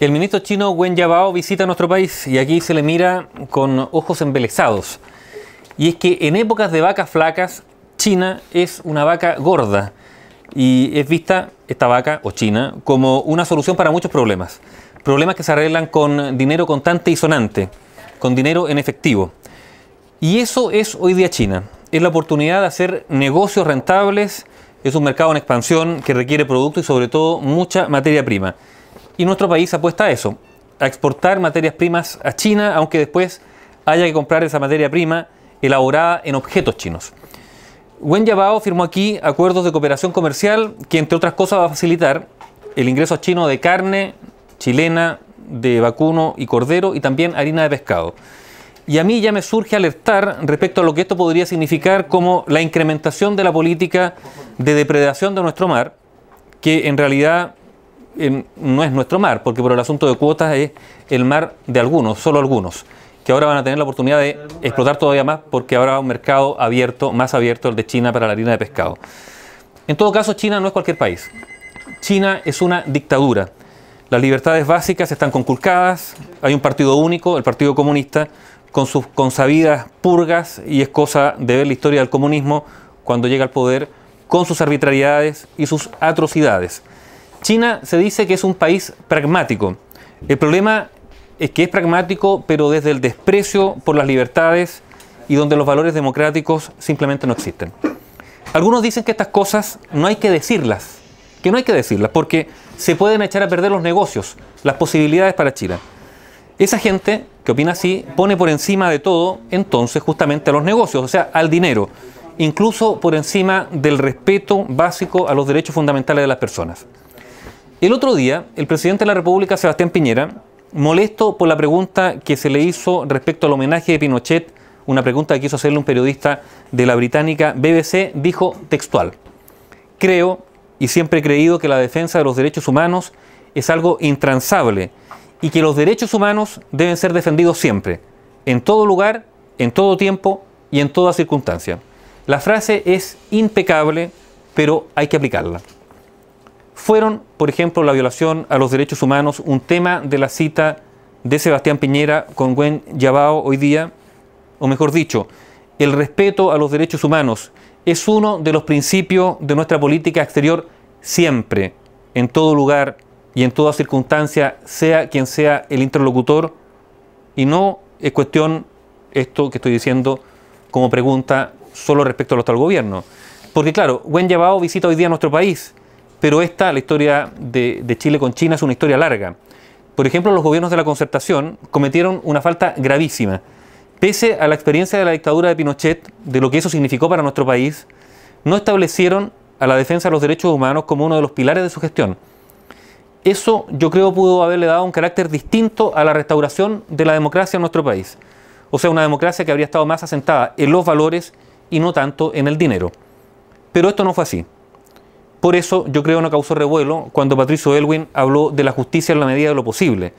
El ministro chino Wen Jiabao, visita nuestro país y aquí se le mira con ojos embelezados. Y es que en épocas de vacas flacas, China es una vaca gorda y es vista esta vaca o China como una solución para muchos problemas. Problemas que se arreglan con dinero contante y sonante, con dinero en efectivo. Y eso es hoy día China. Es la oportunidad de hacer negocios rentables, es un mercado en expansión que requiere producto y sobre todo mucha materia prima. Y nuestro país apuesta a eso, a exportar materias primas a China, aunque después haya que comprar esa materia prima elaborada en objetos chinos. Wen Yabao firmó aquí acuerdos de cooperación comercial que, entre otras cosas, va a facilitar el ingreso chino de carne chilena, de vacuno y cordero y también harina de pescado. Y a mí ya me surge alertar respecto a lo que esto podría significar como la incrementación de la política de depredación de nuestro mar, que en realidad no es nuestro mar, porque por el asunto de cuotas es el mar de algunos, solo algunos, que ahora van a tener la oportunidad de explotar todavía más porque habrá un mercado abierto, más abierto el de China para la harina de pescado. En todo caso, China no es cualquier país. China es una dictadura. Las libertades básicas están conculcadas, hay un partido único, el Partido Comunista, con sus consabidas purgas, y es cosa de ver la historia del comunismo cuando llega al poder, con sus arbitrariedades y sus atrocidades. China se dice que es un país pragmático. El problema es que es pragmático, pero desde el desprecio por las libertades y donde los valores democráticos simplemente no existen. Algunos dicen que estas cosas no hay que decirlas, que no hay que decirlas, porque se pueden echar a perder los negocios, las posibilidades para China. Esa gente que opina así pone por encima de todo entonces justamente a los negocios, o sea, al dinero, incluso por encima del respeto básico a los derechos fundamentales de las personas. El otro día, el presidente de la República, Sebastián Piñera, molesto por la pregunta que se le hizo respecto al homenaje de Pinochet, una pregunta que quiso hacerle un periodista de la británica BBC, dijo textual, creo y siempre he creído que la defensa de los derechos humanos es algo intransable y que los derechos humanos deben ser defendidos siempre, en todo lugar, en todo tiempo y en toda circunstancia. La frase es impecable, pero hay que aplicarla fueron, por ejemplo, la violación a los derechos humanos, un tema de la cita de Sebastián Piñera con Gwen Yabao hoy día, o mejor dicho, el respeto a los derechos humanos es uno de los principios de nuestra política exterior siempre, en todo lugar y en toda circunstancia, sea quien sea el interlocutor, y no es cuestión esto que estoy diciendo como pregunta solo respecto a lo el gobierno. Porque claro, Gwen Yabao visita hoy día nuestro país, pero esta, la historia de, Chile con China, es una historia larga. Por ejemplo, los gobiernos de la concertación cometieron una falta gravísima. Pese a la experiencia de la dictadura de Pinochet, de lo que eso significó para nuestro país, no establecieron a la defensa de los derechos humanos como uno de los pilares de su gestión. Eso yo creo pudo haberle dado un carácter distinto a la restauración de la democracia en nuestro país. O sea, una democracia que habría estado más asentada en los valores y no tanto en el dinero. Pero esto no fue así. Por eso yo creo no causó revuelo cuando Patricio Elwin habló de la justicia en la medida de lo posible.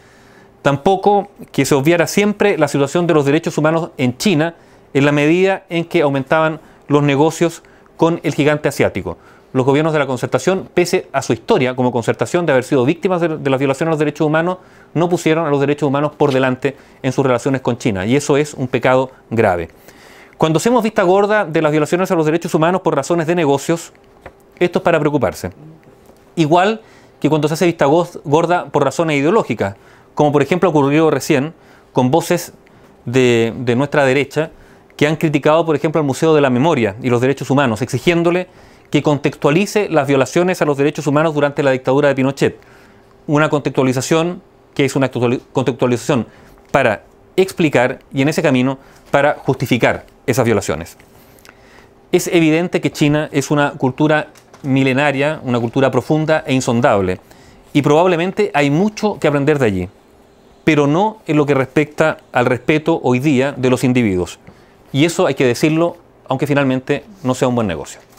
Tampoco que se obviara siempre la situación de los derechos humanos en China en la medida en que aumentaban los negocios con el gigante asiático. Los gobiernos de la concertación, pese a su historia como concertación de haber sido víctimas de, las violaciones a los derechos humanos, no pusieron a los derechos humanos por delante en sus relaciones con China. Y eso es un pecado grave. Cuando hacemos vista gorda de las violaciones a los derechos humanos por razones de negocios, esto es para preocuparse. Igual que cuando se hace vista gorda por razones ideológicas, como por ejemplo ocurrió recién con voces de, nuestra derecha que han criticado, por ejemplo, al Museo de la Memoria y los Derechos Humanos, exigiéndole que contextualice las violaciones a los derechos humanos durante la dictadura de Pinochet. Una contextualización que es una contextualización para explicar y en ese camino para justificar esas violaciones. Es evidente que China es una cultura milenaria, una cultura profunda e insondable. Y probablemente hay mucho que aprender de allí, pero no en lo que respecta al respeto hoy día de los individuos. Y eso hay que decirlo, aunque finalmente no sea un buen negocio.